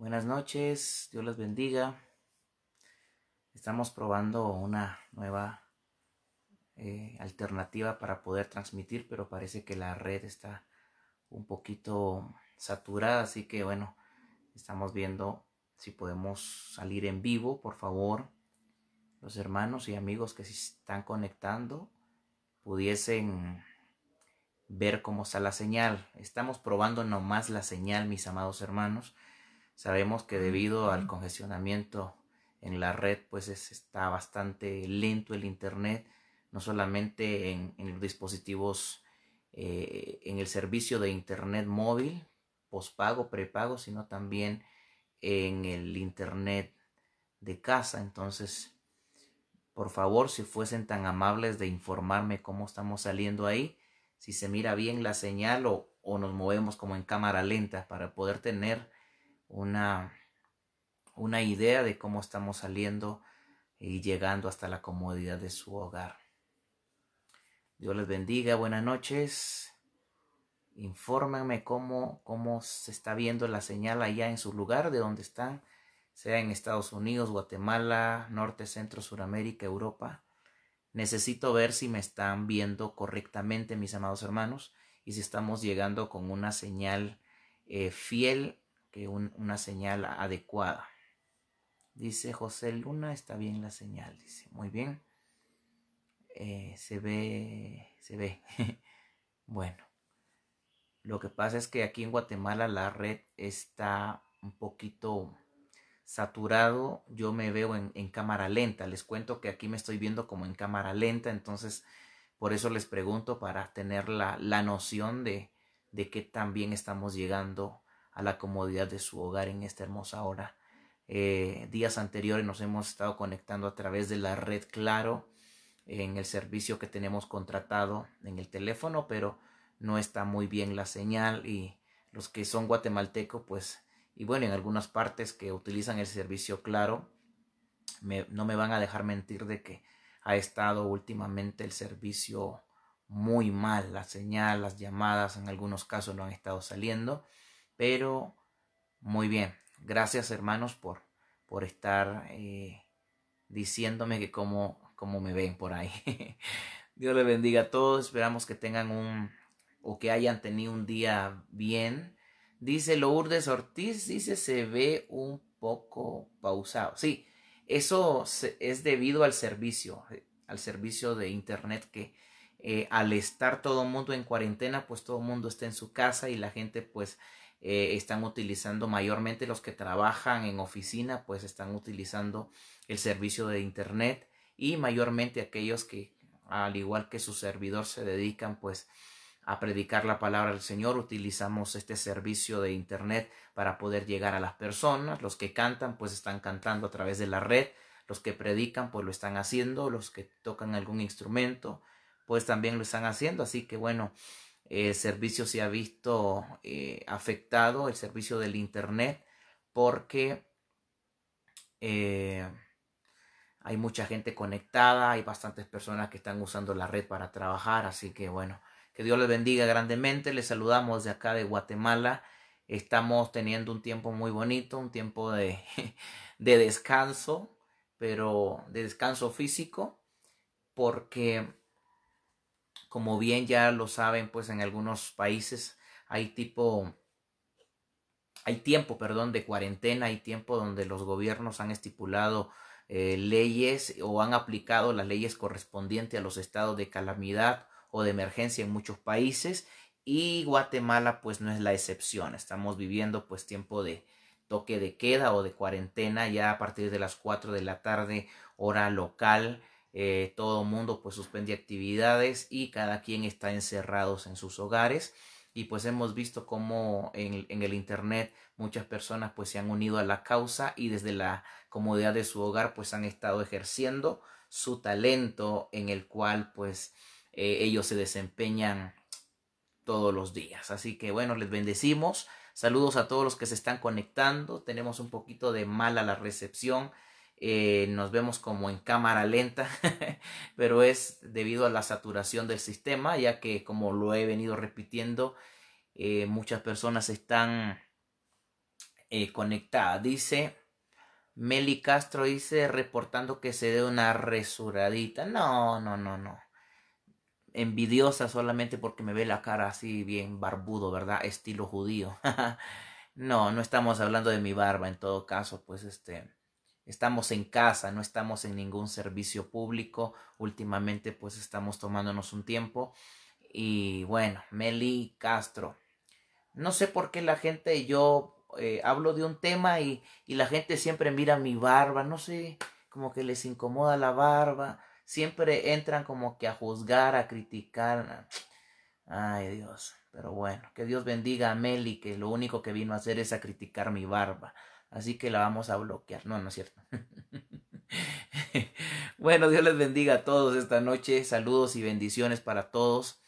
Buenas noches, Dios les bendiga. Estamos probando una nueva eh, alternativa para poder transmitir, pero parece que la red está un poquito saturada, así que bueno, estamos viendo si podemos salir en vivo, por favor. Los hermanos y amigos que se están conectando pudiesen ver cómo está la señal. Estamos probando nomás la señal, mis amados hermanos. Sabemos que debido al congestionamiento en la red, pues está bastante lento el Internet, no solamente en, los dispositivos, eh, en el servicio de Internet móvil, pospago, prepago, sino también en el Internet de casa. Entonces, por favor, si fuesen tan amables de informarme cómo estamos saliendo ahí, si se mira bien la señal o nos movemos como en cámara lenta para poder tener una, una idea de cómo estamos saliendo y llegando hasta la comodidad de su hogar. Dios les bendiga, buenas noches. Infórmenme cómo, cómo se está viendo la señal allá en su lugar, de donde están, sea en Estados Unidos, Guatemala, Norte, Centro, Suramérica, Europa. Necesito ver si me están viendo correctamente, mis amados hermanos, y si estamos llegando con una señal eh, fiel que una señal adecuada. Dice José Luna, está bien la señal, dice, muy bien. Eh, se ve, se ve. bueno, lo que pasa es que aquí en Guatemala la red está un poquito saturado. Yo me veo en, cámara lenta. Les cuento que aquí me estoy viendo como en cámara lenta, entonces por eso les pregunto para tener la, noción de, de qué también estamos llegando la comodidad de su hogar en esta hermosa hora. Eh, días anteriores nos hemos estado conectando a través de la red Claro en el servicio que tenemos contratado en el teléfono, pero no está muy bien la señal y los que son guatemaltecos, pues, y bueno, en algunas partes que utilizan el servicio Claro, me, no me van a dejar mentir de que ha estado últimamente el servicio muy mal, la señal, las llamadas en algunos casos no han estado saliendo. Pero muy bien, gracias hermanos por, por estar eh, diciéndome que cómo, cómo me ven por ahí. Dios le bendiga a todos, esperamos que tengan un o que hayan tenido un día bien. Dice Lourdes Ortiz, dice se ve un poco pausado. Sí, eso es debido al servicio, eh, al servicio de Internet que eh, al estar todo mundo en cuarentena, pues todo el mundo está en su casa y la gente pues eh, están utilizando mayormente los que trabajan en oficina, pues están utilizando el servicio de Internet y mayormente aquellos que, al igual que su servidor, se dedican pues a predicar la palabra del Señor, utilizamos este servicio de Internet para poder llegar a las personas. Los que cantan, pues están cantando a través de la red. Los que predican, pues lo están haciendo. Los que tocan algún instrumento, pues también lo están haciendo. Así que bueno, el eh, servicio se ha visto eh, afectado, el servicio del Internet, porque eh, hay mucha gente conectada, hay bastantes personas que están usando la red para trabajar, así que bueno, que Dios les bendiga grandemente, les saludamos de acá de Guatemala, estamos teniendo un tiempo muy bonito, un tiempo de, de descanso, pero de descanso físico, porque como bien ya lo saben, pues en algunos países hay tipo hay tiempo, perdón, de cuarentena, hay tiempo donde los gobiernos han estipulado eh, leyes o han aplicado las leyes correspondientes a los estados de calamidad o de emergencia en muchos países y Guatemala pues no es la excepción. Estamos viviendo pues tiempo de toque de queda o de cuarentena ya a partir de las 4 de la tarde hora local eh, todo mundo pues suspende actividades y cada quien está encerrados en sus hogares y pues hemos visto cómo en, el internet muchas personas pues se han unido a la causa y desde la comodidad de su hogar pues han estado ejerciendo su talento en el cual pues eh, ellos se desempeñan todos los días así que bueno les bendecimos saludos a todos los que se están conectando tenemos un poquito de mala la recepción eh, nos vemos como en cámara lenta, pero es debido a la saturación del sistema, ya que como lo he venido repitiendo, eh, muchas personas están eh, conectadas. Dice Meli Castro, dice reportando que se dé una resuradita. No, no, no, no. Envidiosa solamente porque me ve la cara así bien barbudo, ¿verdad? Estilo judío. no, no estamos hablando de mi barba en todo caso, pues este estamos en casa, no estamos en ningún servicio público. Últimamente pues estamos tomándonos un tiempo. Y bueno, Meli Castro. No sé por qué la gente, yo eh, hablo de un tema y, y, la gente siempre mira mi barba, no sé, como que les incomoda la barba. Siempre entran como que a juzgar, a criticar. Ay Dios, pero bueno, que Dios bendiga a Meli, que lo único que vino a hacer es a criticar mi barba así que la vamos a bloquear. No, no es cierto. bueno, Dios les bendiga a todos esta noche. Saludos y bendiciones para todos.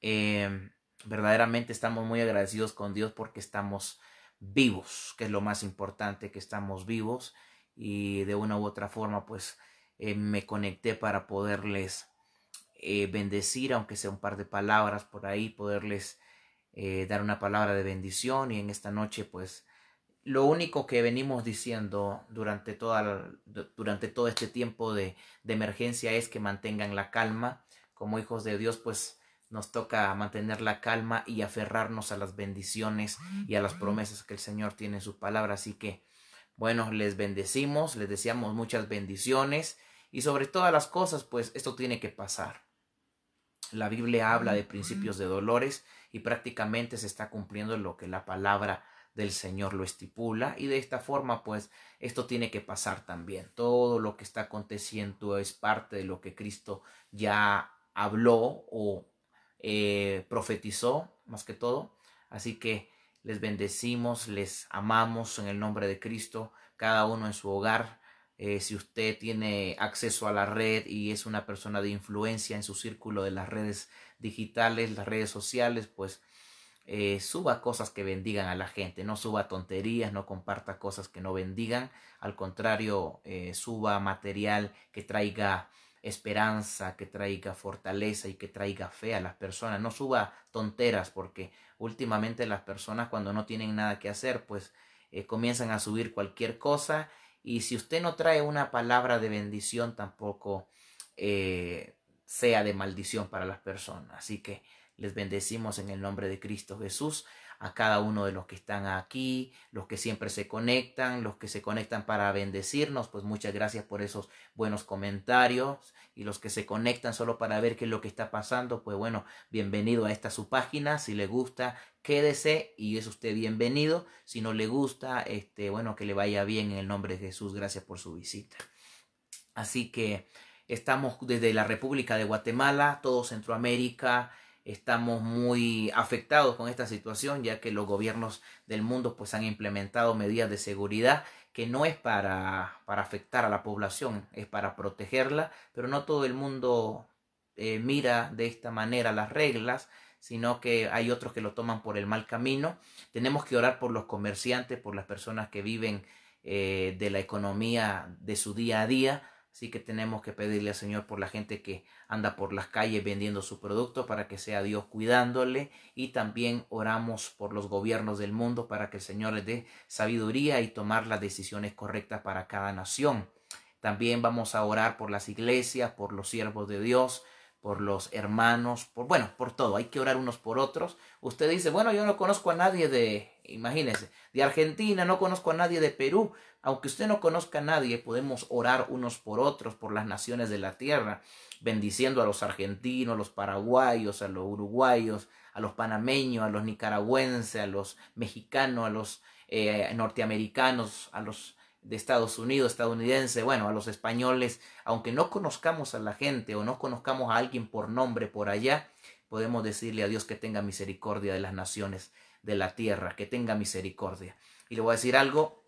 Em, verdaderamente estamos muy agradecidos con Dios porque estamos vivos, que es lo más importante, que estamos vivos y de una u otra forma pues eh, me conecté para poderles eh, bendecir, aunque sea un par de palabras por ahí, poderles eh, dar una palabra de bendición y en esta noche pues lo único que venimos diciendo durante, toda, durante todo este tiempo de, de emergencia es que mantengan la calma. Como hijos de Dios, pues nos toca mantener la calma y aferrarnos a las bendiciones y a las promesas que el Señor tiene en su palabra. Así que, bueno, les bendecimos, les deseamos muchas bendiciones y sobre todas las cosas, pues esto tiene que pasar. La Biblia habla de principios de dolores y prácticamente se está cumpliendo lo que la palabra del Señor lo estipula y de esta forma pues esto tiene que pasar también. Todo lo que está aconteciendo es parte de lo que Cristo ya habló o eh, profetizó más que todo. Así que les bendecimos, les amamos en el nombre de Cristo, cada uno en su hogar. Eh, si usted tiene acceso a la red y es una persona de influencia en su círculo de las redes digitales, las redes sociales, pues eh, suba cosas que bendigan a la gente, no suba tonterías, no comparta cosas que no bendigan, al contrario, eh, suba material que traiga esperanza, que traiga fortaleza y que traiga fe a las personas. No suba tonteras porque últimamente las personas cuando no tienen nada que hacer pues eh, comienzan a subir cualquier cosa y si usted no trae una palabra de bendición tampoco sea de maldición para las personas. Así que les bendecimos en el nombre de Cristo Jesús a cada uno de los que están aquí, los que siempre se conectan, los que se conectan para bendecirnos, pues muchas gracias por esos buenos comentarios y los que se conectan solo para ver qué es lo que está pasando, pues bueno, bienvenido a esta su página, si le gusta, quédese y es usted bienvenido, si no le gusta, este bueno, que le vaya bien en el nombre de Jesús, gracias por su visita. Así que estamos desde la República de Guatemala, todo Centroamérica, estamos muy afectados con esta situación, ya que los gobiernos del mundo pues han implementado medidas de seguridad que no es para, para afectar a la población, es para protegerla, pero no todo el mundo eh, mira de esta manera las reglas, sino que hay otros que lo toman por el mal camino. Tenemos que orar por los comerciantes, por las personas que viven eh, de la economía de su día a día, Así que tenemos que pedirle al Señor por la gente que anda por las calles vendiendo su producto para que sea Dios cuidándole y también oramos por los gobiernos del mundo para que el Señor les dé sabiduría y tomar las decisiones correctas para cada nación. También vamos a orar por las iglesias, por los siervos de Dios, por los hermanos, por bueno, por todo, hay que orar unos por otros. Usted dice, bueno, yo no conozco a nadie de, imagínese, de Argentina, no conozco a nadie de Perú. Aunque usted no conozca a nadie, podemos orar unos por otros, por las naciones de la tierra, bendiciendo a los argentinos, a los paraguayos, a los uruguayos, a los panameños, a los nicaragüenses, a los mexicanos, a los eh, norteamericanos, a los de Estados Unidos, estadounidense, bueno, a los españoles, aunque no conozcamos a la gente o no conozcamos a alguien por nombre por allá, podemos decirle a Dios que tenga misericordia de las naciones de la tierra, que tenga misericordia. Y le voy a decir algo,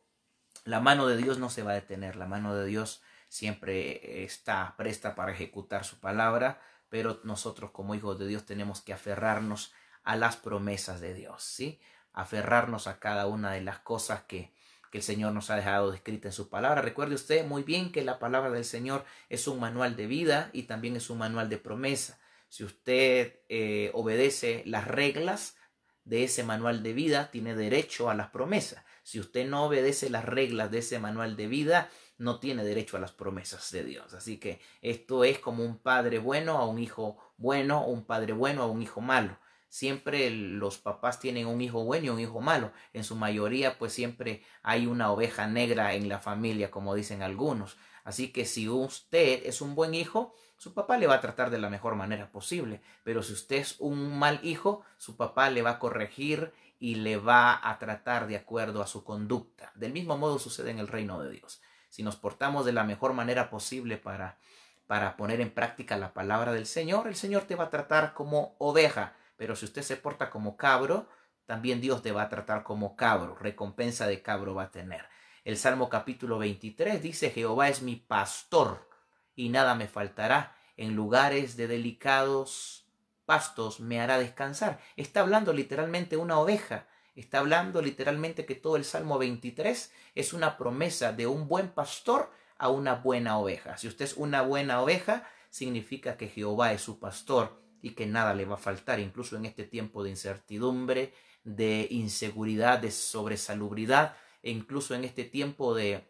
la mano de Dios no se va a detener, la mano de Dios siempre está presta para ejecutar su palabra, pero nosotros como hijos de Dios tenemos que aferrarnos a las promesas de Dios, ¿sí? Aferrarnos a cada una de las cosas que, que el Señor nos ha dejado descrita en sus palabras. Recuerde usted muy bien que la palabra del Señor es un manual de vida y también es un manual de promesa. Si usted eh, obedece las reglas de ese manual de vida, tiene derecho a las promesas. Si usted no obedece las reglas de ese manual de vida, no tiene derecho a las promesas de Dios. Así que esto es como un padre bueno a un hijo bueno, un padre bueno a un hijo malo siempre los papás tienen un hijo bueno y un hijo malo. En su mayoría, pues siempre hay una oveja negra en la familia, como dicen algunos. Así que si usted es un buen hijo, su papá le va a tratar de la mejor manera posible. Pero si usted es un mal hijo, su papá le va a corregir y le va a tratar de acuerdo a su conducta. Del mismo modo sucede en el reino de Dios. Si nos portamos de la mejor manera posible para para poner en práctica la palabra del Señor, el Señor te va a tratar como oveja pero si usted se porta como cabro, también Dios te va a tratar como cabro, recompensa de cabro va a tener. El Salmo capítulo 23 dice, Jehová es mi pastor y nada me faltará. En lugares de delicados pastos me hará descansar. Está hablando literalmente una oveja. Está hablando literalmente que todo el Salmo 23 es una promesa de un buen pastor a una buena oveja. Si usted es una buena oveja, significa que Jehová es su pastor y que nada le va a faltar, incluso en este tiempo de incertidumbre, de inseguridad, de sobresalubridad, e incluso en este tiempo de,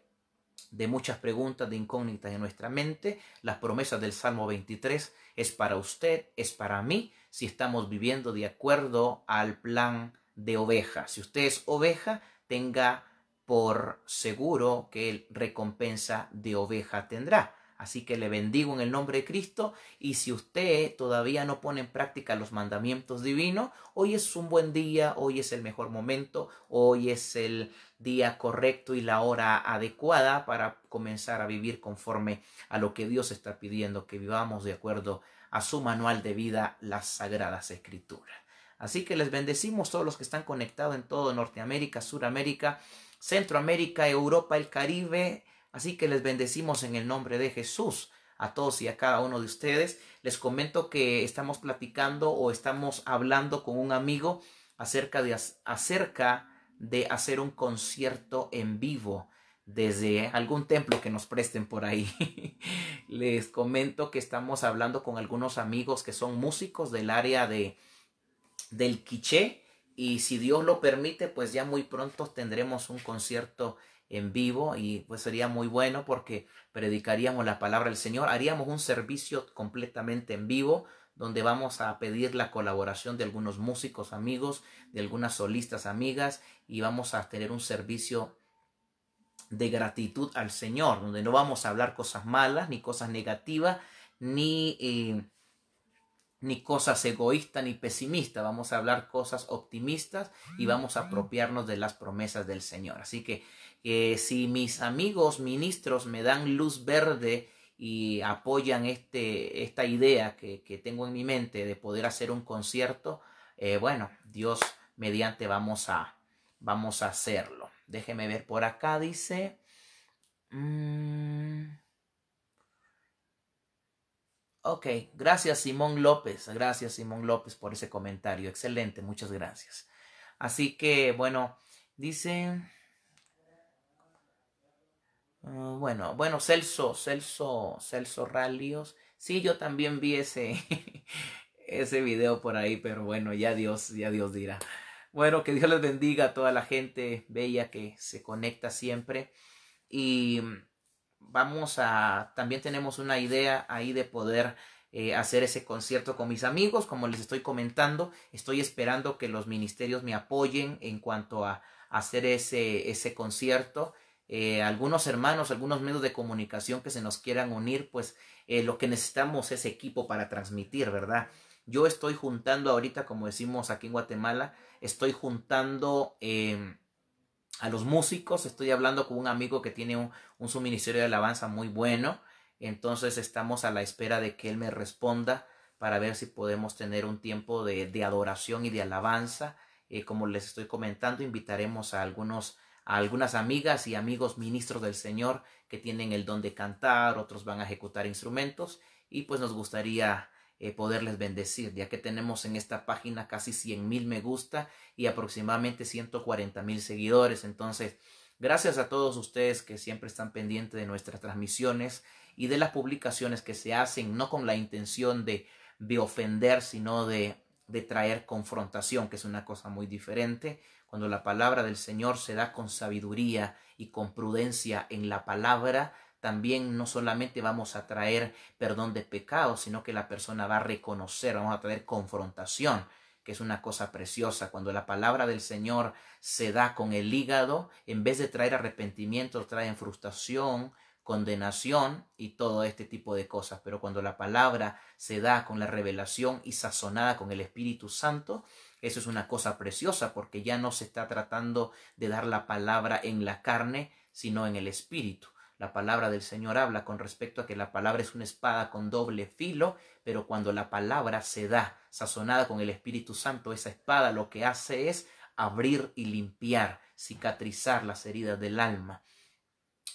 de muchas preguntas, de incógnitas en nuestra mente, las promesas del Salmo 23 es para usted, es para mí, si estamos viviendo de acuerdo al plan de oveja. Si usted es oveja, tenga por seguro que él recompensa de oveja tendrá. Así que le bendigo en el nombre de Cristo y si usted todavía no pone en práctica los mandamientos divinos, hoy es un buen día, hoy es el mejor momento, hoy es el día correcto y la hora adecuada para comenzar a vivir conforme a lo que Dios está pidiendo, que vivamos de acuerdo a su manual de vida, las sagradas escrituras. Así que les bendecimos todos los que están conectados en todo Norteamérica, Suramérica, Centroamérica, Europa, el Caribe, Así que les bendecimos en el nombre de Jesús a todos y a cada uno de ustedes. Les comento que estamos platicando o estamos hablando con un amigo acerca de, acerca de hacer un concierto en vivo desde algún templo que nos presten por ahí. Les comento que estamos hablando con algunos amigos que son músicos del área de del Quiché y si Dios lo permite, pues ya muy pronto tendremos un concierto en vivo y pues sería muy bueno porque predicaríamos la palabra del Señor, haríamos un servicio completamente en vivo donde vamos a pedir la colaboración de algunos músicos amigos, de algunas solistas amigas y vamos a tener un servicio de gratitud al Señor, donde no vamos a hablar cosas malas ni cosas negativas ni... Eh, ni cosas egoístas ni pesimistas, vamos a hablar cosas optimistas y vamos a apropiarnos de las promesas del Señor. Así que, si mis amigos ministros me dan luz verde y apoyan este, esta idea que, tengo en mi mente de poder hacer un concierto, eh, bueno, Dios mediante vamos a, vamos a hacerlo. Déjeme ver por acá, dice... Mm, Ok, gracias Simón López, gracias Simón López por ese comentario, excelente, muchas gracias. Así que bueno, dice... Ah, bueno, bueno, Celso, Celso, Celso Rallios, Sí, yo también vi ese, ese video por ahí, pero bueno, ya Dios, ya Dios dirá. Bueno, que Dios les bendiga a toda la gente bella que se conecta siempre. Y vamos a, también tenemos una idea ahí de poder eh, hacer ese concierto con mis amigos. Como les estoy comentando, estoy esperando que los ministerios me apoyen en cuanto a, hacer ese, ese concierto. Eh, algunos hermanos, algunos medios de comunicación que se nos quieran unir, pues eh, lo que necesitamos es equipo para transmitir, ¿verdad? Yo estoy juntando ahorita, como decimos aquí en Guatemala, estoy juntando em, a los músicos. Estoy hablando con un amigo que tiene un, un suministerio de alabanza muy bueno. Entonces estamos a la espera de que él me responda para ver si podemos tener un tiempo de, adoración y de alabanza. Eh, como les estoy comentando, invitaremos a algunos a algunas amigas y amigos ministros del Señor que tienen el don de cantar, otros van a ejecutar instrumentos y pues nos gustaría eh, poderles bendecir, ya que tenemos en esta página casi 100 mil me gusta y aproximadamente 140 mil seguidores. Entonces, gracias a todos ustedes que siempre están pendientes de nuestras transmisiones y de las publicaciones que se hacen, no con la intención de, de ofender, sino de, de traer confrontación, que es una cosa muy diferente cuando la palabra del Señor se da con sabiduría y con prudencia en la palabra, también no solamente vamos a traer perdón de pecados, sino que la persona va a reconocer, vamos a traer confrontación, que es una cosa preciosa. Cuando la palabra del Señor se da con el hígado, en vez de traer arrepentimiento, traen frustración, condenación y todo este tipo de cosas. Pero cuando la palabra se da con la revelación y sazonada con el Espíritu Santo, eso es una cosa preciosa porque ya no se está tratando de dar la palabra en la carne, sino en el Espíritu. La palabra del Señor habla con respecto a que la palabra es una espada con doble filo, pero cuando la palabra se da sazonada con el Espíritu Santo, esa espada lo que hace es abrir y limpiar, cicatrizar las heridas del alma.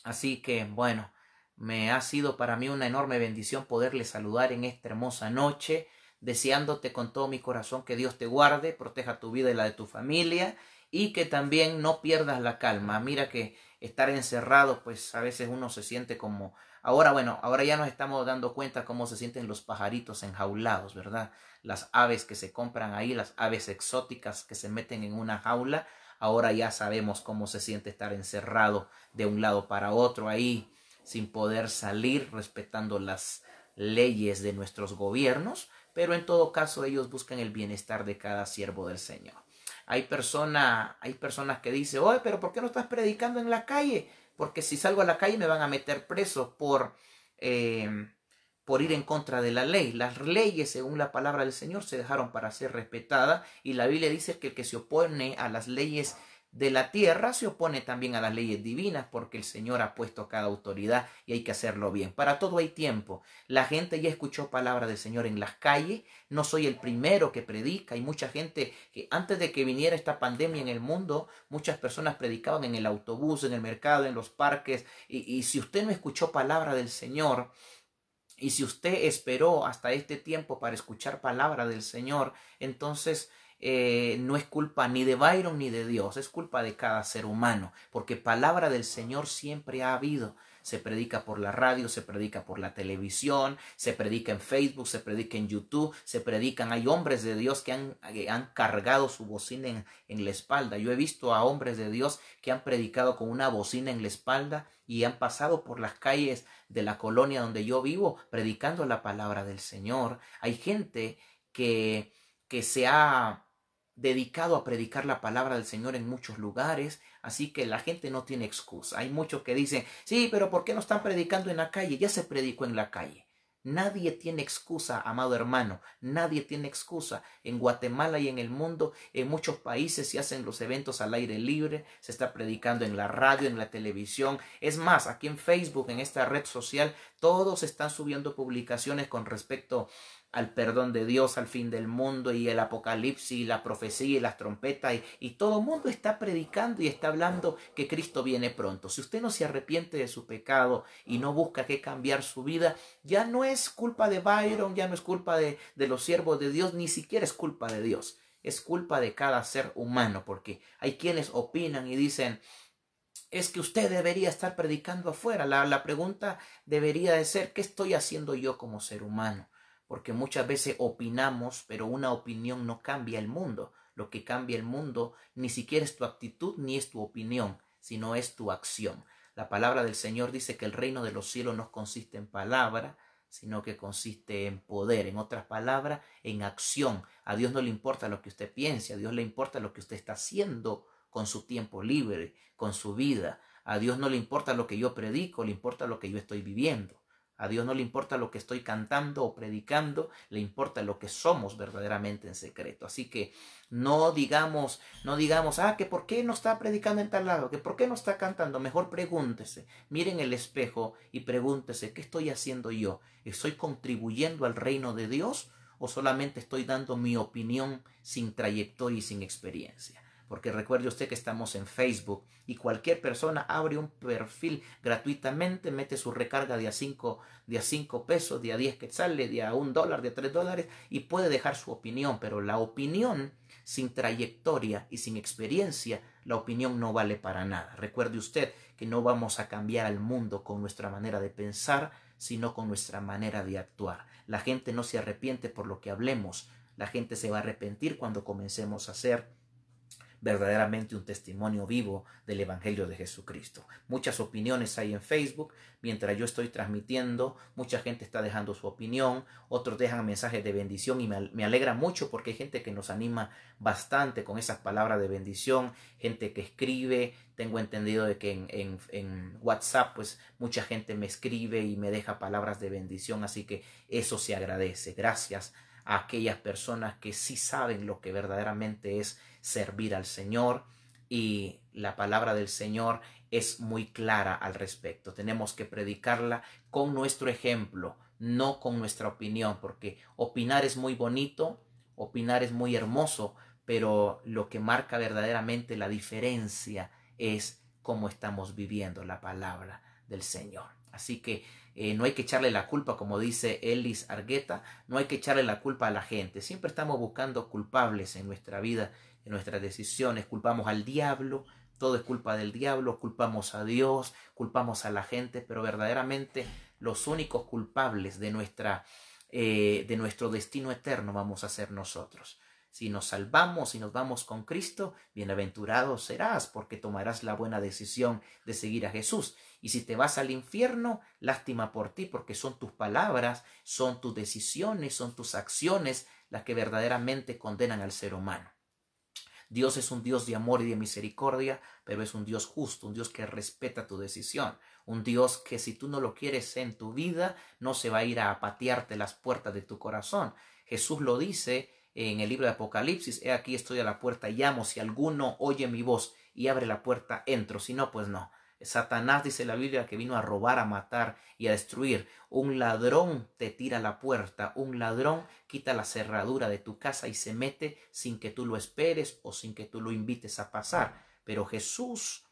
Así que, bueno, me ha sido para mí una enorme bendición poderle saludar en esta hermosa noche, deseándote con todo mi corazón que Dios te guarde, proteja tu vida y la de tu familia, y que también no pierdas la calma. Mira que estar encerrado, pues a veces uno se siente como... Ahora, bueno, ahora ya nos estamos dando cuenta cómo se sienten los pajaritos enjaulados, ¿verdad? Las aves que se compran ahí, las aves exóticas que se meten en una jaula, ahora ya sabemos cómo se siente estar encerrado de un lado para otro ahí, sin poder salir, respetando las leyes de nuestros gobiernos, pero en todo caso ellos buscan el bienestar de cada siervo del Señor. Hay, persona, hay personas que dicen, oye, pero ¿por qué no estás predicando en la calle? Porque si salgo a la calle me van a meter preso por, eh, por ir en contra de la ley. Las leyes, según la palabra del Señor, se dejaron para ser respetadas y la Biblia dice que el que se opone a las leyes de la tierra se opone también a las leyes divinas porque el Señor ha puesto cada autoridad y hay que hacerlo bien. Para todo hay tiempo. La gente ya escuchó palabra del Señor en las calles. No soy el primero que predica. Hay mucha gente que antes de que viniera esta pandemia en el mundo, muchas personas predicaban en el autobús, en el mercado, en los parques. Y, y si usted no escuchó palabra del Señor, y si usted esperó hasta este tiempo para escuchar palabra del Señor, entonces eh, no es culpa ni de Byron ni de Dios, es culpa de cada ser humano, porque palabra del Señor siempre ha habido. Se predica por la radio, se predica por la televisión, se predica en Facebook, se predica en YouTube, se predican. Hay hombres de Dios que han, eh, han cargado su bocina en, en la espalda. Yo he visto a hombres de Dios que han predicado con una bocina en la espalda y han pasado por las calles de la colonia donde yo vivo predicando la palabra del Señor. Hay gente que, que se ha dedicado a predicar la palabra del Señor en muchos lugares, así que la gente no tiene excusa. Hay muchos que dicen, sí, pero ¿por qué no están predicando en la calle? Ya se predicó en la calle. Nadie tiene excusa, amado hermano, nadie tiene excusa. En Guatemala y en el mundo, en muchos países se hacen los eventos al aire libre, se está predicando en la radio, en la televisión. Es más, aquí en Facebook, en esta red social, todos están subiendo publicaciones con respecto al perdón de Dios, al fin del mundo y el apocalipsis y la profecía y las trompetas y, todo el mundo está predicando y está hablando que Cristo viene pronto. Si usted no se arrepiente de su pecado y no busca que cambiar su vida, ya no es culpa de Byron, ya no es culpa de, los siervos de Dios, ni siquiera es culpa de Dios. Es culpa de cada ser humano, porque hay quienes opinan y dicen, es que usted debería estar predicando afuera. La, la pregunta debería de ser, ¿qué estoy haciendo yo como ser humano? porque muchas veces opinamos, pero una opinión no cambia el mundo. Lo que cambia el mundo ni siquiera es tu actitud ni es tu opinión, sino es tu acción. La palabra del Señor dice que el reino de los cielos no consiste en palabra, sino que consiste en poder, en otras palabras, en acción. A Dios no le importa lo que usted piense, a Dios le importa lo que usted está haciendo con su tiempo libre, con su vida. A Dios no le importa lo que yo predico, le importa lo que yo estoy viviendo. A Dios no le importa lo que estoy cantando o predicando, le importa lo que somos verdaderamente en secreto. Así que no digamos, no digamos, ah, que por qué no está predicando en tal lado, que por qué no está cantando. Mejor pregúntese, miren el espejo y pregúntese, ¿qué estoy haciendo yo? ¿Estoy contribuyendo al reino de Dios o solamente estoy dando mi opinión sin trayectoria y sin experiencia? porque recuerde usted que estamos en Facebook y cualquier persona abre un perfil gratuitamente, mete su recarga de a 5 de cinco pesos, de a 10 quetzales, de a un dólar, de a 3 dólares y puede dejar su opinión, pero la opinión sin trayectoria y sin experiencia, la opinión no vale para nada. Recuerde usted que no vamos a cambiar al mundo con nuestra manera de pensar, sino con nuestra manera de actuar. La gente no se arrepiente por lo que hablemos, la gente se va a arrepentir cuando comencemos a hacer verdaderamente un testimonio vivo del Evangelio de Jesucristo. Muchas opiniones hay en Facebook, mientras yo estoy transmitiendo, mucha gente está dejando su opinión, otros dejan mensajes de bendición y me alegra mucho porque hay gente que nos anima bastante con esas palabras de bendición, gente que escribe, tengo entendido de que en, en, WhatsApp pues mucha gente me escribe y me deja palabras de bendición, así que eso se agradece. Gracias a aquellas personas que sí saben lo que verdaderamente es servir al Señor y la palabra del Señor es muy clara al respecto. Tenemos que predicarla con nuestro ejemplo, no con nuestra opinión, porque opinar es muy bonito, opinar es muy hermoso, pero lo que marca verdaderamente la diferencia es cómo estamos viviendo la palabra del Señor. Así que eh, no hay que echarle la culpa, como dice Ellis Argueta, no hay que echarle la culpa a la gente. Siempre estamos buscando culpables en nuestra vida en nuestras decisiones, culpamos al diablo, todo es culpa del diablo, culpamos a Dios, culpamos a la gente, pero verdaderamente los únicos culpables de, nuestra, eh, de nuestro destino eterno vamos a ser nosotros. Si nos salvamos y nos vamos con Cristo, bienaventurado serás porque tomarás la buena decisión de seguir a Jesús. Y si te vas al infierno, lástima por ti porque son tus palabras, son tus decisiones, son tus acciones las que verdaderamente condenan al ser humano. Dios es un Dios de amor y de misericordia, pero es un Dios justo, un Dios que respeta tu decisión, un Dios que si tú no lo quieres en tu vida, no se va a ir a patearte las puertas de tu corazón. Jesús lo dice en el libro de Apocalipsis, he aquí estoy a la puerta y llamo, si alguno oye mi voz y abre la puerta, entro, si no, pues no. Satanás dice la Biblia que vino a robar, a matar y a destruir. Un ladrón te tira la puerta, un ladrón quita la cerradura de tu casa y se mete sin que tú lo esperes o sin que tú lo invites a pasar. Pero Jesús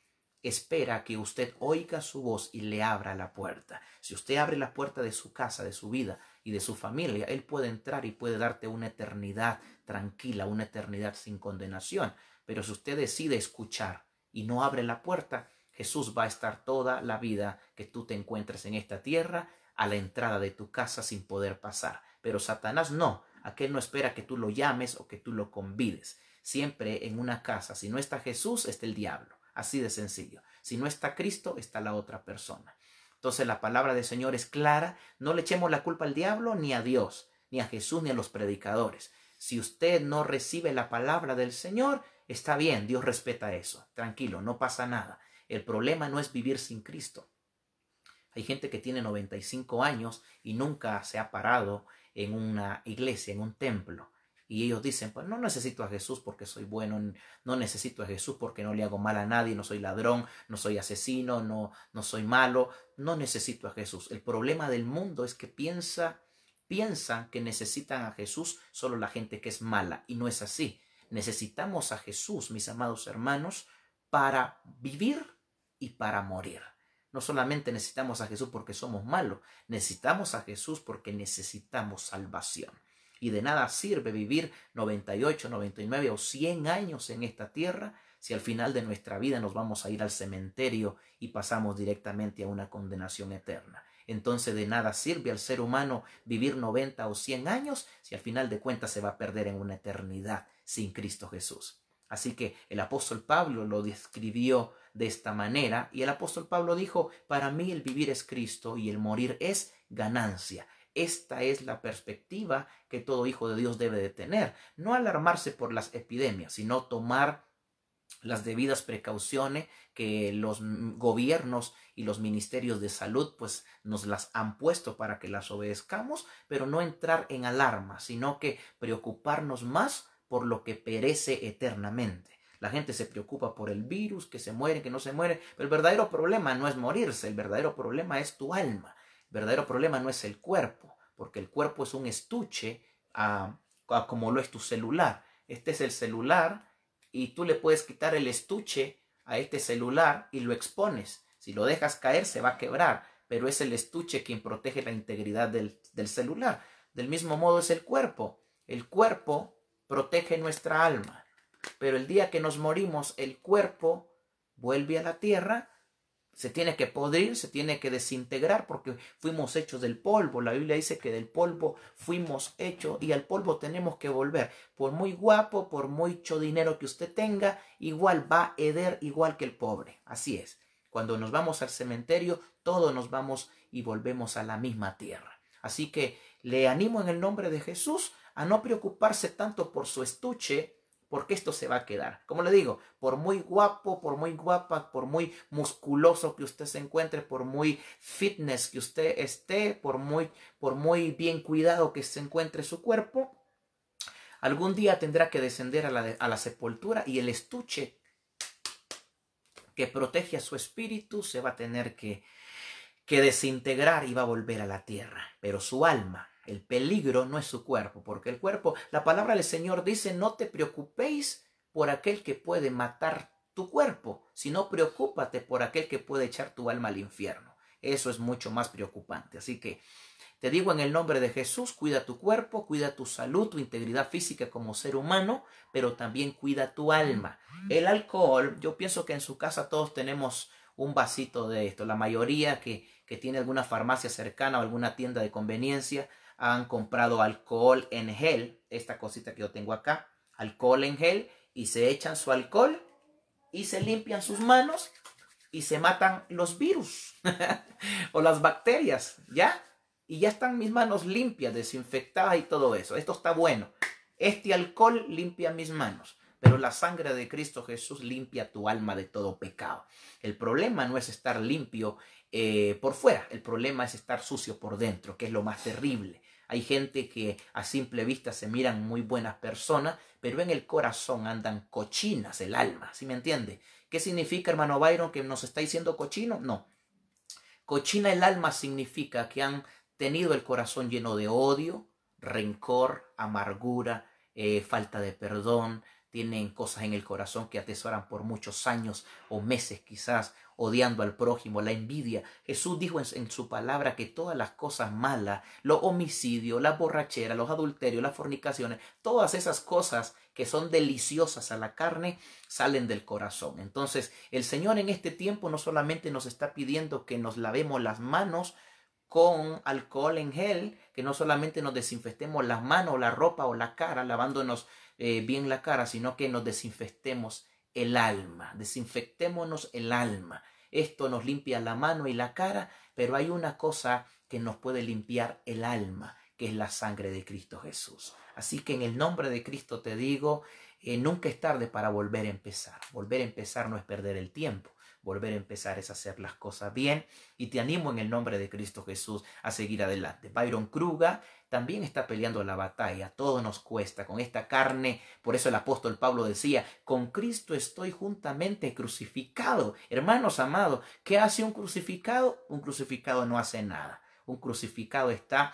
espera que usted oiga su voz y le abra la puerta. Si usted abre la puerta de su casa, de su vida y de su familia, Él puede entrar y puede darte una eternidad tranquila, una eternidad sin condenación. Pero si usted decide escuchar y no abre la puerta, Jesús va a estar toda la vida que tú te encuentres en esta tierra a la entrada de tu casa sin poder pasar. Pero Satanás no, aquel no espera que tú lo llames o que tú lo convides. Siempre en una casa, si no está Jesús, está el diablo. Así de sencillo. Si no está Cristo, está la otra persona. Entonces la palabra del Señor es clara. No le echemos la culpa al diablo ni a Dios, ni a Jesús, ni a los predicadores. Si usted no recibe la palabra del Señor, está bien, Dios respeta eso. Tranquilo, no pasa nada. El problema no es vivir sin Cristo. Hay gente que tiene 95 años y nunca se ha parado en una iglesia, en un templo. Y ellos dicen, pues no necesito a Jesús porque soy bueno, no necesito a Jesús porque no le hago mal a nadie, no soy ladrón, no soy asesino, no, no soy malo, no necesito a Jesús. El problema del mundo es que piensa, piensan que necesitan a Jesús solo la gente que es mala. Y no es así. Necesitamos a Jesús, mis amados hermanos, para vivir y para morir. No solamente necesitamos a Jesús porque somos malos, necesitamos a Jesús porque necesitamos salvación. Y de nada sirve vivir 98, 99 o 100 años en esta tierra si al final de nuestra vida nos vamos a ir al cementerio y pasamos directamente a una condenación eterna. Entonces de nada sirve al ser humano vivir 90 o 100 años si al final de cuentas se va a perder en una eternidad sin Cristo Jesús. Así que el apóstol Pablo lo describió de esta manera. Y el apóstol Pablo dijo, para mí el vivir es Cristo y el morir es ganancia. Esta es la perspectiva que todo hijo de Dios debe de tener. No alarmarse por las epidemias, sino tomar las debidas precauciones que los gobiernos y los ministerios de salud pues nos las han puesto para que las obedezcamos, pero no entrar en alarma, sino que preocuparnos más por lo que perece eternamente. La gente se preocupa por el virus, que se muere, que no se muere. Pero el verdadero problema no es morirse, el verdadero problema es tu alma. El verdadero problema no es el cuerpo, porque el cuerpo es un estuche como lo es tu celular. Este es el celular y tú le puedes quitar el estuche a este celular y lo expones. Si lo dejas caer se va a quebrar, pero es el estuche quien protege la integridad del celular. Del mismo modo es el cuerpo. El cuerpo protege nuestra alma pero el día que nos morimos, el cuerpo vuelve a la tierra, se tiene que podrir, se tiene que desintegrar, porque fuimos hechos del polvo. La Biblia dice que del polvo fuimos hechos y al polvo tenemos que volver. Por muy guapo, por mucho dinero que usted tenga, igual va a heder igual que el pobre. Así es. Cuando nos vamos al cementerio, todos nos vamos y volvemos a la misma tierra. Así que le animo en el nombre de Jesús a no preocuparse tanto por su estuche, porque esto se va a quedar. Como le digo, por muy guapo, por muy guapa, por muy musculoso que usted se encuentre, por muy fitness que usted esté, por muy, por muy bien cuidado que se encuentre su cuerpo, algún día tendrá que descender a la, sepultura y el estuche que protege a su espíritu se va a tener que, que desintegrar y va a volver a la tierra. Pero su alma el peligro no es su cuerpo, porque el cuerpo, la palabra del Señor dice, no te preocupéis por aquel que puede matar tu cuerpo, sino preocúpate por aquel que puede echar tu alma al infierno. Eso es mucho más preocupante. Así que te digo en el nombre de Jesús, cuida tu cuerpo, cuida tu salud, tu integridad física como ser humano, pero también cuida tu alma. El alcohol, yo pienso que en su casa todos tenemos un vasito de esto. La mayoría que, que tiene alguna farmacia cercana o alguna tienda de conveniencia, han comprado alcohol en gel, esta cosita que yo tengo acá, alcohol en gel, y se echan su alcohol y se limpian sus manos y se matan los virus o las bacterias, ¿ya? Y ya están mis manos limpias, desinfectadas y todo eso. Esto está bueno. Este alcohol limpia mis manos, pero la sangre de Cristo Jesús limpia tu alma de todo pecado. El problema no es estar limpio eh, por fuera, el problema es estar sucio por dentro, que es lo más terrible. Hay gente que a simple vista se miran muy buenas personas, pero en el corazón andan cochinas, el alma, ¿sí me entiende? ¿Qué significa, hermano Byron, que nos está diciendo cochino? No. Cochina el alma significa que han tenido el corazón lleno de odio, rencor, amargura, eh, falta de perdón, tienen cosas en el corazón que atesoran por muchos años o meses quizás, odiando al prójimo, la envidia. Jesús dijo en, su palabra que todas las cosas malas, los homicidios, la borrachera, los adulterios, las fornicaciones, todas esas cosas que son deliciosas a la carne, salen del corazón. Entonces, el Señor en este tiempo no solamente nos está pidiendo que nos lavemos las manos, con alcohol en gel, que no solamente nos desinfestemos las manos, la ropa o la cara, lavándonos eh, bien la cara, sino que nos desinfectemos el alma, desinfectémonos el alma. Esto nos limpia la mano y la cara, pero hay una cosa que nos puede limpiar el alma, que es la sangre de Cristo Jesús. Así que en el nombre de Cristo te digo, eh, nunca es tarde para volver a empezar. Volver a empezar no es perder el tiempo. Volver a empezar es hacer las cosas bien y te animo en el nombre de Cristo Jesús a seguir adelante. Byron Kruger también está peleando la batalla. Todo nos cuesta con esta carne. Por eso el apóstol Pablo decía, con Cristo estoy juntamente crucificado. Hermanos amados, ¿qué hace un crucificado? Un crucificado no hace nada. Un crucificado está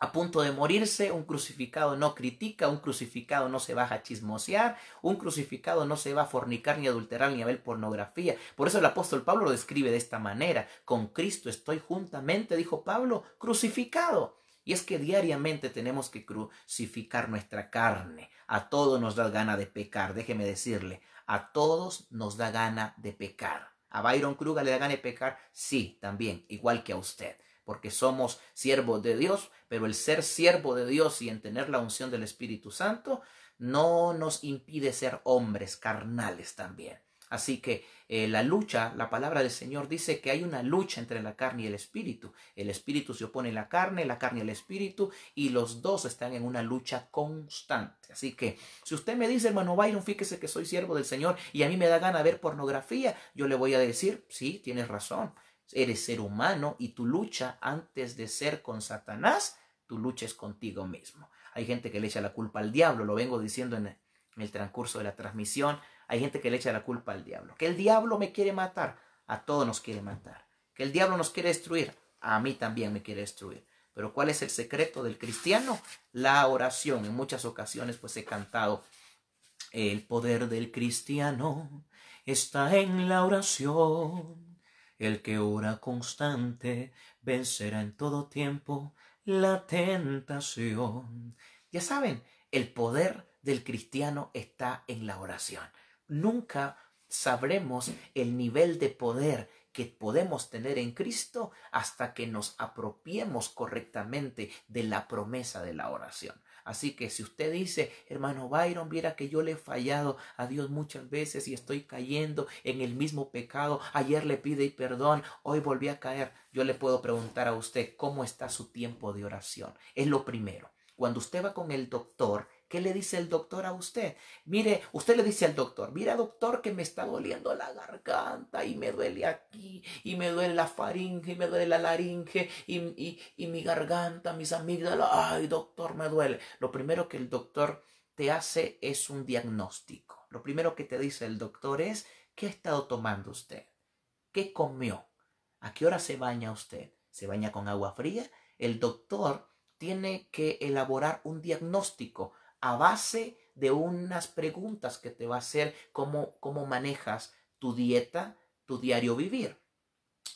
a punto de morirse, un crucificado no critica, un crucificado no se va a chismosear, un crucificado no se va a fornicar ni adulterar ni a ver pornografía. Por eso el apóstol Pablo lo describe de esta manera. Con Cristo estoy juntamente, dijo Pablo, crucificado. Y es que diariamente tenemos que crucificar nuestra carne. A todos nos da gana de pecar, déjeme decirle, a todos nos da gana de pecar. ¿A Byron Kruger le da gana de pecar? Sí, también, igual que a usted, porque somos siervos de Dios, pero el ser siervo de Dios y en tener la unción del Espíritu Santo no nos impide ser hombres carnales también. Así que eh, la lucha, la palabra del Señor dice que hay una lucha entre la carne y el espíritu. El espíritu se opone a la carne, la carne al espíritu, y los dos están en una lucha constante. Así que si usted me dice, hermano Byron, fíjese que soy siervo del Señor y a mí me da gana ver pornografía, yo le voy a decir, sí, tienes razón, eres ser humano y tu lucha antes de ser con Satanás, tu lucha es contigo mismo. Hay gente que le echa la culpa al diablo, lo vengo diciendo en el transcurso de la transmisión, hay gente que le echa la culpa al diablo. Que el diablo me quiere matar. A todos nos quiere matar. Que el diablo nos quiere destruir. A mí también me quiere destruir. Pero ¿cuál es el secreto del cristiano? La oración. En muchas ocasiones pues he cantado el poder del cristiano está en la oración. El que ora constante vencerá en todo tiempo la tentación. Ya saben, el poder del cristiano está en la oración nunca sabremos el nivel de poder que podemos tener en Cristo hasta que nos apropiemos correctamente de la promesa de la oración. Así que si usted dice, hermano Byron, viera que yo le he fallado a Dios muchas veces y estoy cayendo en el mismo pecado, ayer le pide perdón, hoy volví a caer, yo le puedo preguntar a usted, ¿cómo está su tiempo de oración? Es lo primero. Cuando usted va con el doctor, ¿Qué le dice el doctor a usted? Mire, usted le dice al doctor, mira doctor que me está doliendo la garganta y me duele aquí y me duele la faringe y me duele la laringe y, y, y mi garganta, mis amígdalas, ay doctor me duele. Lo primero que el doctor te hace es un diagnóstico. Lo primero que te dice el doctor es, ¿qué ha estado tomando usted? ¿Qué comió? ¿A qué hora se baña usted? ¿Se baña con agua fría? El doctor tiene que elaborar un diagnóstico a base de unas preguntas que te va a hacer cómo, cómo manejas tu dieta, tu diario vivir.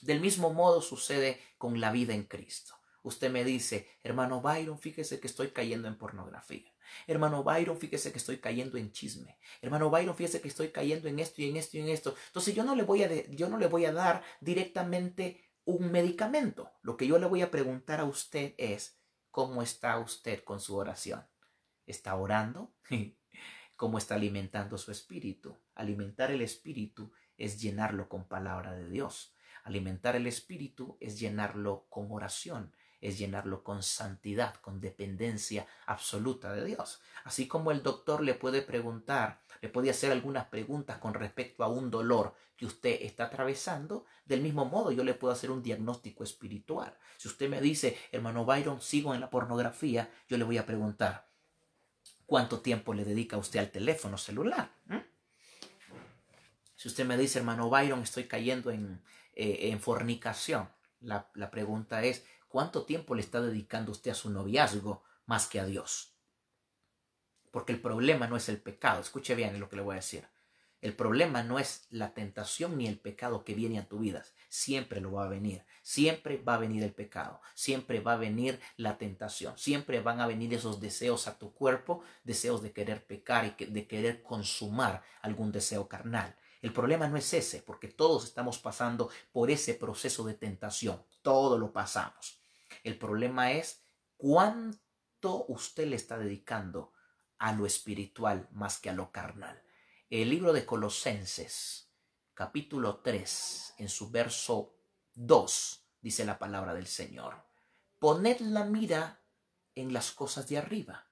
Del mismo modo sucede con la vida en Cristo. Usted me dice, hermano Byron, fíjese que estoy cayendo en pornografía. Hermano Byron, fíjese que estoy cayendo en chisme. Hermano Byron, fíjese que estoy cayendo en esto y en esto y en esto. Entonces yo no le voy a, yo no le voy a dar directamente un medicamento. Lo que yo le voy a preguntar a usted es, ¿cómo está usted con su oración? está orando, cómo está alimentando su espíritu. Alimentar el espíritu es llenarlo con palabra de Dios. Alimentar el espíritu es llenarlo con oración, es llenarlo con santidad, con dependencia absoluta de Dios. Así como el doctor le puede preguntar, le puede hacer algunas preguntas con respecto a un dolor que usted está atravesando, del mismo modo yo le puedo hacer un diagnóstico espiritual. Si usted me dice, hermano Byron, sigo en la pornografía, yo le voy a preguntar, cuánto tiempo le dedica usted al teléfono celular. ¿Mm? Si usted me dice, hermano Byron, estoy cayendo en, eh, fornicación, la pregunta es, ¿cuánto tiempo le está dedicando usted a su noviazgo más que a Dios? Porque el problema no es el pecado. Escuche bien lo que le voy a decir. El problema no es la tentación ni el pecado que viene a tu vida. Siempre lo va a venir. Siempre va a venir el pecado. Siempre va a venir la tentación. Siempre van a venir esos deseos a tu cuerpo, deseos de querer pecar y de querer consumar algún deseo carnal. El problema no es ese, porque todos estamos pasando por ese proceso de tentación. Todo lo pasamos. El problema es cuánto usted le está dedicando a lo espiritual más que a lo carnal. El libro de Colosenses, capítulo 3, en su verso 2, dice la palabra del Señor. Poned la mira en las cosas de arriba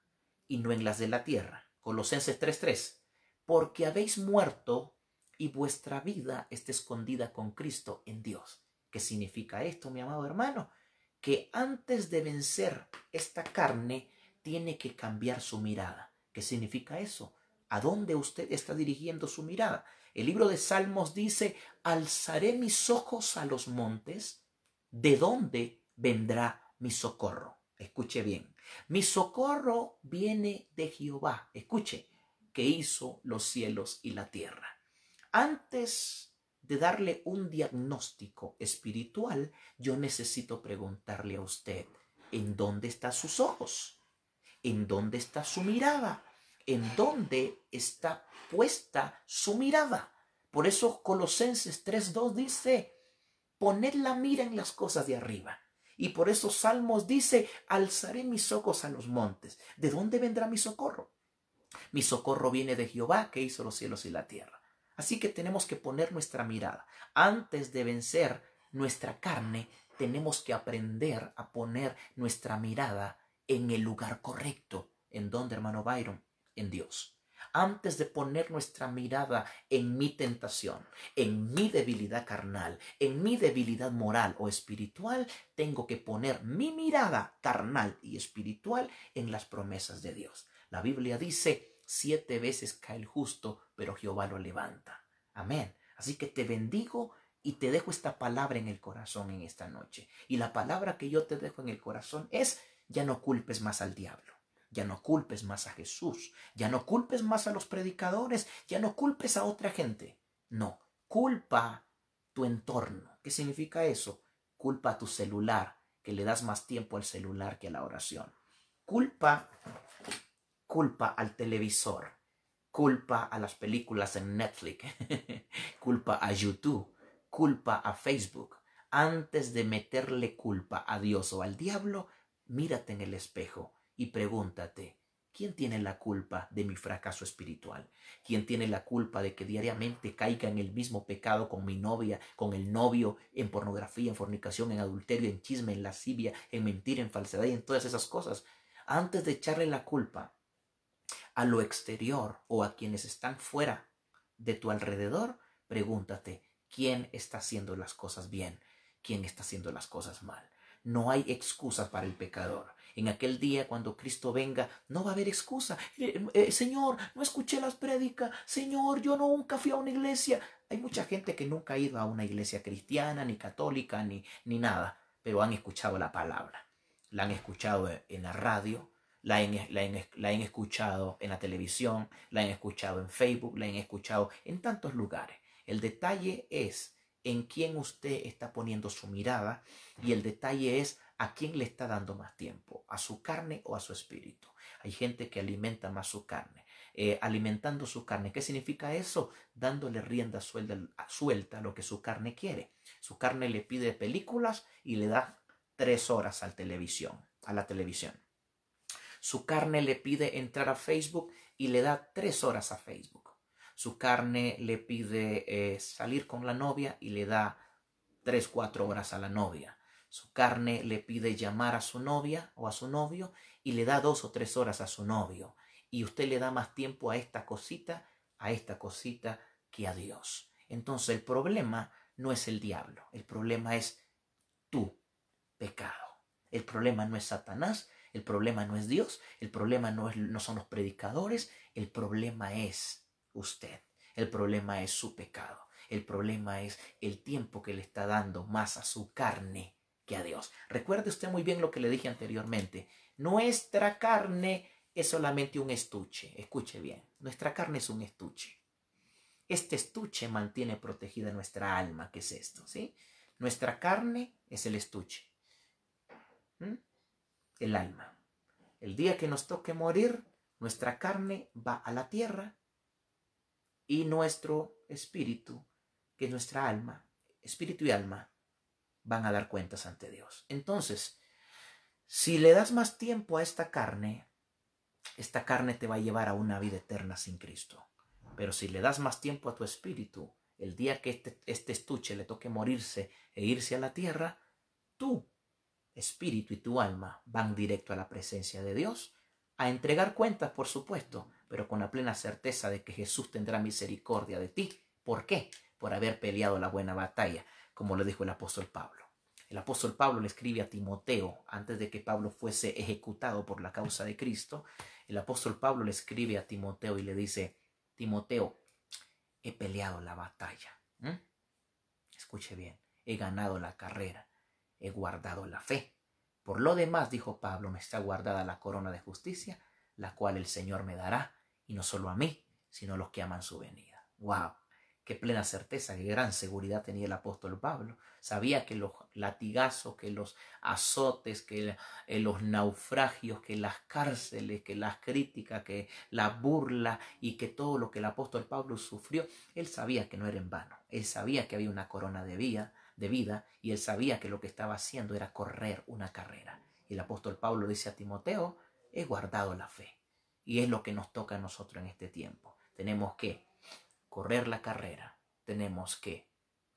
y no en las de la tierra. Colosenses 3:3. Porque habéis muerto y vuestra vida está escondida con Cristo en Dios. ¿Qué significa esto, mi amado hermano? Que antes de vencer esta carne, tiene que cambiar su mirada. ¿Qué significa eso? ¿A dónde usted está dirigiendo su mirada? El libro de Salmos dice, alzaré mis ojos a los montes, ¿de dónde vendrá mi socorro? Escuche bien, mi socorro viene de Jehová, escuche, que hizo los cielos y la tierra. Antes de darle un diagnóstico espiritual, yo necesito preguntarle a usted, ¿en dónde están sus ojos? ¿En dónde está su mirada? en dónde está puesta su mirada. Por eso Colosenses 3.2 dice, poned la mira en las cosas de arriba. Y por eso Salmos dice, alzaré mis ojos a los montes. ¿De dónde vendrá mi socorro? Mi socorro viene de Jehová que hizo los cielos y la tierra. Así que tenemos que poner nuestra mirada. Antes de vencer nuestra carne, tenemos que aprender a poner nuestra mirada en el lugar correcto. ¿En dónde, hermano Byron? Dios. Antes de poner nuestra mirada en mi tentación, en mi debilidad carnal, en mi debilidad moral o espiritual, tengo que poner mi mirada carnal y espiritual en las promesas de Dios. La Biblia dice, siete veces cae el justo, pero Jehová lo levanta. Amén. Así que te bendigo y te dejo esta palabra en el corazón en esta noche. Y la palabra que yo te dejo en el corazón es, ya no culpes más al diablo. Ya no culpes más a Jesús, ya no culpes más a los predicadores, ya no culpes a otra gente. No, culpa tu entorno. ¿Qué significa eso? Culpa a tu celular, que le das más tiempo al celular que a la oración. Culpa, culpa al televisor, culpa a las películas en Netflix, culpa a YouTube, culpa a Facebook. Antes de meterle culpa a Dios o al diablo, mírate en el espejo y pregúntate, ¿quién tiene la culpa de mi fracaso espiritual? ¿Quién tiene la culpa de que diariamente caiga en el mismo pecado con mi novia, con el novio, en pornografía, en fornicación, en adulterio, en chisme, en lascivia, en mentir, en falsedad y en todas esas cosas? Antes de echarle la culpa a lo exterior o a quienes están fuera de tu alrededor, pregúntate, ¿quién está haciendo las cosas bien? ¿Quién está haciendo las cosas mal? No hay excusas para el pecador. En aquel día, cuando Cristo venga, no va a haber excusa. Eh, eh, señor, no escuché las prédicas. Señor, yo nunca fui a una iglesia. Hay mucha gente que nunca ha ido a una iglesia cristiana, ni católica, ni, ni nada, pero han escuchado la palabra. La han escuchado en la radio, la la han, escuchado en la televisión, la han escuchado en Facebook, la han escuchado en tantos lugares. El detalle es en quién usted está poniendo su mirada y el detalle es ¿A quién le está dando más tiempo? ¿A su carne o a su espíritu? Hay gente que alimenta más su carne. Eh, alimentando su carne. ¿Qué significa eso? Dándole rienda suelta, a lo que su carne quiere. Su carne le pide películas y le da tres horas televisión, a la televisión. Su carne le pide entrar a Facebook y le da tres horas a Facebook. Su carne le pide eh, salir con la novia y le da tres, cuatro horas a la novia su carne le pide llamar a su novia o a su novio y le da dos o tres horas a su novio. Y usted le da más tiempo a esta cosita, a esta cosita que a Dios. Entonces el problema no es el diablo, el problema es tu pecado. El problema no es Satanás, el problema no es Dios, el problema no, es, no son los predicadores, el problema es usted, el problema es su pecado, el problema es el tiempo que le está dando más a su carne a Dios. Recuerde usted muy bien lo que le dije anteriormente. Nuestra carne es solamente un estuche. Escuche bien, nuestra carne es un estuche. Este estuche mantiene protegida nuestra alma, que es esto, ¿sí? Nuestra carne es el estuche. ¿Mm? El alma. El día que nos toque morir, nuestra carne va a la tierra y nuestro espíritu, que es nuestra alma, espíritu y alma, van a dar cuentas ante Dios. Entonces, si le das más tiempo a esta carne, esta carne te va a llevar a una vida eterna sin Cristo. Pero si le das más tiempo a tu espíritu, el día que este, este estuche le toque morirse e irse a la tierra, tú espíritu y tu alma van directo a la presencia de Dios, a entregar cuentas, por supuesto, pero con la plena certeza de que Jesús tendrá misericordia de ti. ¿Por qué? Por haber peleado la buena batalla como lo dijo el apóstol Pablo. El apóstol Pablo le escribe a Timoteo, antes de que Pablo fuese ejecutado por la causa de Cristo, el apóstol Pablo le escribe a Timoteo y le dice, Timoteo, he peleado la batalla. Escuche bien, he ganado la carrera, he guardado la fe. Por lo demás, dijo Pablo, me está guardada la corona de justicia, la cual el Señor me dará, y no solo a mí, sino a los que aman su venida. ¡Wow! plena certeza, que gran seguridad tenía el apóstol Pablo. Sabía que los latigazos, que los azotes, que eh, los naufragios, que las cárceles, que las críticas, que la burla y que todo lo que el apóstol Pablo sufrió, él sabía que no era en vano. Él sabía que había una corona de vida, de vida y él sabía que lo que estaba haciendo era correr una carrera. el apóstol Pablo dice a Timoteo, he guardado la fe. Y es lo que nos toca a nosotros en este tiempo. Tenemos que correr la carrera, tenemos que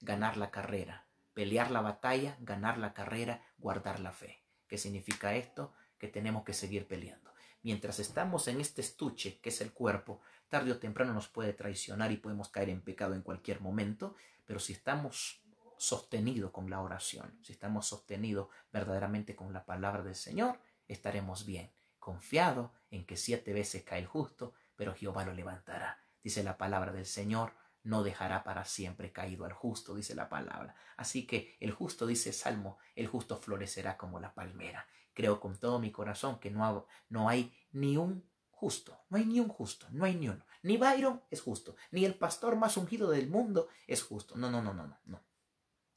ganar la carrera, pelear la batalla, ganar la carrera, guardar la fe. ¿Qué significa esto? Que tenemos que seguir peleando. Mientras estamos en este estuche que es el cuerpo, tarde o temprano nos puede traicionar y podemos caer en pecado en cualquier momento, pero si estamos sostenidos con la oración, si estamos sostenidos verdaderamente con la palabra del Señor, estaremos bien, confiado en que siete veces cae el justo, pero Jehová lo levantará dice la palabra del Señor, no dejará para siempre caído al justo, dice la palabra. Así que el justo, dice Salmo, el justo florecerá como la palmera. Creo con todo mi corazón que no, no hay ni un justo, no hay ni un justo, no hay ni uno. Ni Byron es justo, ni el pastor más ungido del mundo es justo. No, no, no, no, no, no.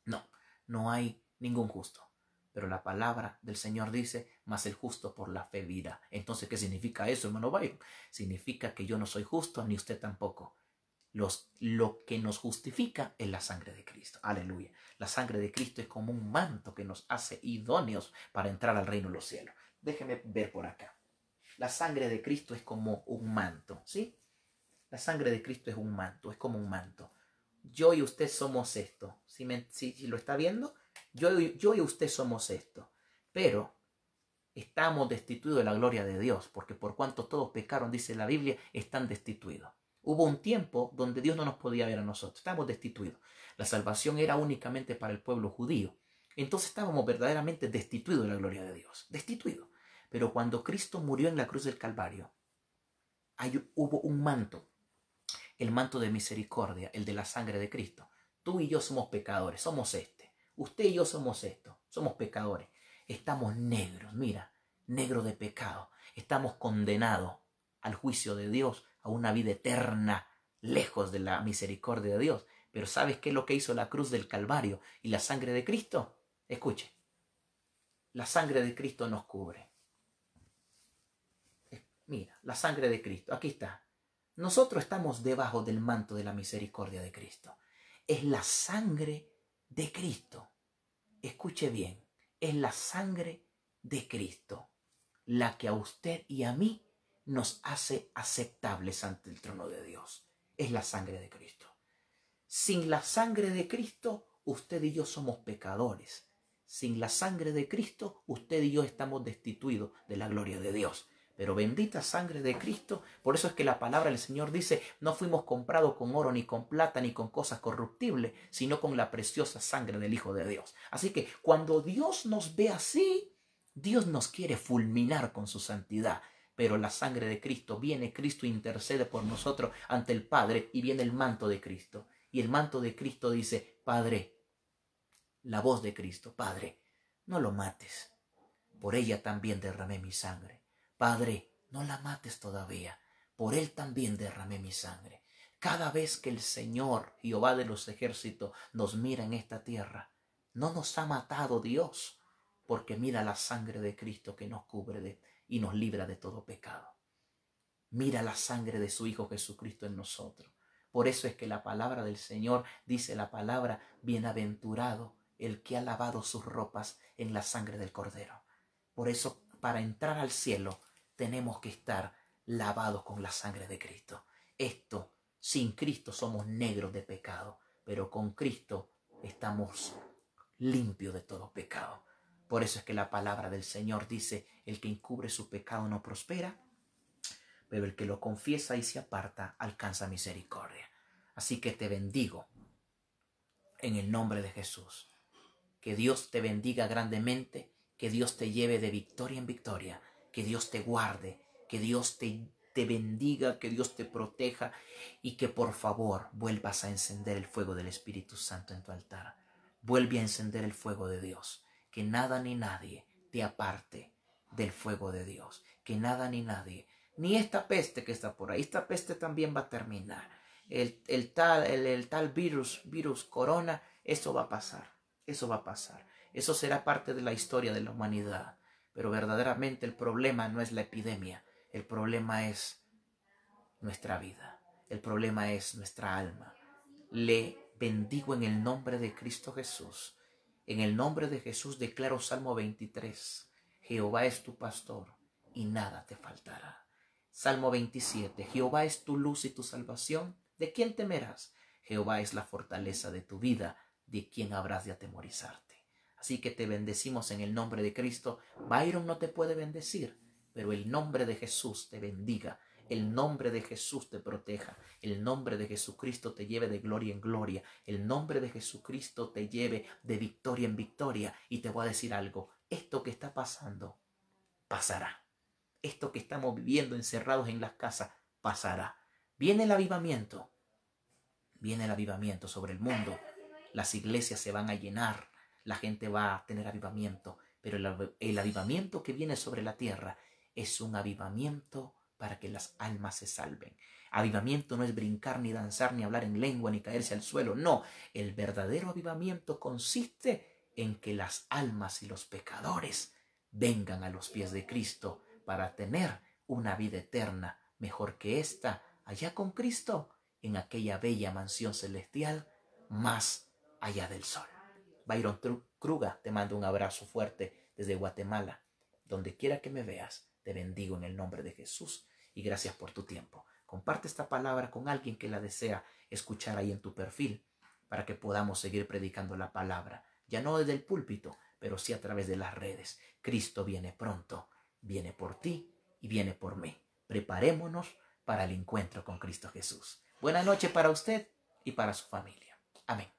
No, no hay ningún justo. Pero la palabra del Señor dice, más el justo por la fe vida. Entonces, ¿qué significa eso, hermano Byron? Significa que yo no soy justo, ni usted tampoco. Los, lo que nos justifica es la sangre de Cristo. Aleluya. La sangre de Cristo es como un manto que nos hace idóneos para entrar al reino de los cielos. Déjeme ver por acá. La sangre de Cristo es como un manto, ¿sí? La sangre de Cristo es un manto, es como un manto. Yo y usted somos esto. Si, lo está viendo, yo, yo y usted somos esto. Pero estamos destituidos de la gloria de Dios, porque por cuanto todos pecaron, dice la Biblia, están destituidos. Hubo un tiempo donde Dios no nos podía ver a nosotros, estamos destituidos. La salvación era únicamente para el pueblo judío. Entonces estábamos verdaderamente destituidos de la gloria de Dios, destituidos. Pero cuando Cristo murió en la cruz del Calvario, hay, hubo un manto, el manto de misericordia, el de la sangre de Cristo. Tú y yo somos pecadores, somos este. Usted y yo somos esto, somos pecadores. Estamos negros, mira, negros de pecado. Estamos condenados al juicio de Dios, a una vida eterna, lejos de la misericordia de Dios. Pero ¿sabes qué es lo que hizo la cruz del Calvario y la sangre de Cristo? Escuche, la sangre de Cristo nos cubre. Mira, la sangre de Cristo, aquí está. Nosotros estamos debajo del manto de la misericordia de Cristo. Es la sangre de Cristo. Escuche bien, es la sangre de Cristo, la que a usted y a mí nos hace aceptables ante el trono de Dios. Es la sangre de Cristo. Sin la sangre de Cristo, usted y yo somos pecadores. Sin la sangre de Cristo, usted y yo estamos destituidos de la gloria de Dios pero bendita sangre de Cristo. Por eso es que la palabra del Señor dice, no fuimos comprados con oro, ni con plata, ni con cosas corruptibles, sino con la preciosa sangre del Hijo de Dios. Así que cuando Dios nos ve así, Dios nos quiere fulminar con su santidad. Pero la sangre de Cristo viene, Cristo intercede por nosotros ante el Padre y viene el manto de Cristo. Y el manto de Cristo dice, Padre, la voz de Cristo, Padre, no lo mates. Por ella también derramé mi sangre Padre, no la mates todavía, por él también derramé mi sangre. Cada vez que el Señor, Jehová de los ejércitos, nos mira en esta tierra, no nos ha matado Dios, porque mira la sangre de Cristo que nos cubre y nos libra de todo pecado. Mira la sangre de su Hijo Jesucristo en nosotros. Por eso es que la palabra del Señor dice la palabra, bienaventurado el que ha lavado sus ropas en la sangre del Cordero. Por eso, para entrar al cielo, tenemos que estar lavados con la sangre de Cristo. Esto, sin Cristo somos negros de pecado, pero con Cristo estamos limpios de todo pecado. Por eso es que la palabra del Señor dice, el que encubre su pecado no prospera, pero el que lo confiesa y se aparta alcanza misericordia. Así que te bendigo en el nombre de Jesús. Que Dios te bendiga grandemente, que Dios te lleve de victoria en victoria que Dios te guarde, que Dios te, bendiga, que Dios te proteja y que por favor vuelvas a encender el fuego del Espíritu Santo en tu altar. Vuelve a encender el fuego de Dios, que nada ni nadie te aparte del fuego de Dios, que nada ni nadie, ni esta peste que está por ahí, esta peste también va a terminar. El, tal, el tal virus, virus corona, eso va a pasar, eso va a pasar. Eso será parte de la historia de la humanidad. Pero verdaderamente el problema no es la epidemia, el problema es nuestra vida, el problema es nuestra alma. Le bendigo en el nombre de Cristo Jesús. En el nombre de Jesús declaro Salmo 23. Jehová es tu pastor y nada te faltará. Salmo 27. Jehová es tu luz y tu salvación. ¿De quién temerás? Jehová es la fortaleza de tu vida. ¿De quién habrás de atemorizarte? Así que te bendecimos en el nombre de Cristo. Byron no te puede bendecir, pero el nombre de Jesús te bendiga. El nombre de Jesús te proteja. El nombre de Jesucristo te lleve de gloria en gloria. El nombre de Jesucristo te lleve de victoria en victoria. Y te voy a decir algo. Esto que está pasando, pasará. Esto que estamos viviendo encerrados en las casas, pasará. Viene el avivamiento. Viene el avivamiento sobre el mundo. Las iglesias se van a llenar la gente va a tener avivamiento, pero el, avivamiento que viene sobre la tierra es un avivamiento para que las almas se salven. Avivamiento no es brincar, ni danzar, ni hablar en lengua, ni caerse al suelo. No, el verdadero avivamiento consiste en que las almas y los pecadores vengan a los pies de Cristo para tener una vida eterna mejor que esta, allá con Cristo, en aquella bella mansión celestial, más allá del sol. Byron Kruga, te mando un abrazo fuerte desde Guatemala. Donde quiera que me veas, te bendigo en el nombre de Jesús y gracias por tu tiempo. Comparte esta palabra con alguien que la desea escuchar ahí en tu perfil para que podamos seguir predicando la palabra, ya no desde el púlpito, pero sí a través de las redes. Cristo viene pronto, viene por ti y viene por mí. Preparémonos para el encuentro con Cristo Jesús. Buena noche para usted y para su familia. Amén.